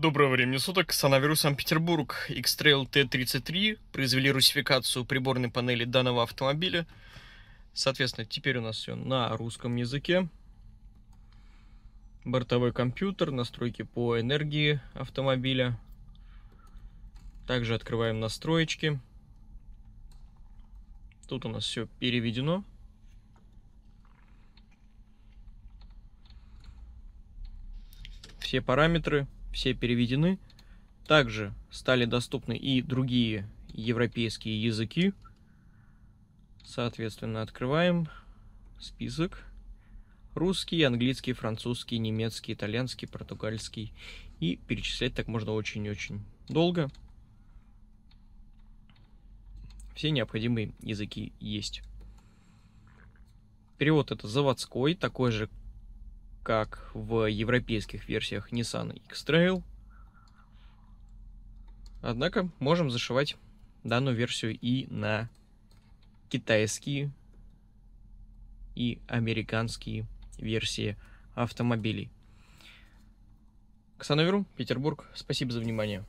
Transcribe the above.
Доброго времени суток, Санаверу Санкт-Петербург. X-Trail T33 произвели русификацию приборной панели данного автомобиля. Соответственно, теперь у нас все на русском языке. Бортовой компьютер, настройки по энергии автомобиля. Также открываем настроечки. Тут у нас все переведено. Все параметры все переведены. Также стали доступны и другие европейские языки. Соответственно, открываем список. Русский, английский, французский, немецкий, итальянский, португальский. И перечислять так можно очень-очень долго. Все необходимые языки есть. Перевод это заводской, такой же, как в европейских версиях Nissan X-Trail. Однако можем зашивать данную версию и на китайские и американские версии автомобилей. Ксановеру, Петербург, спасибо за внимание.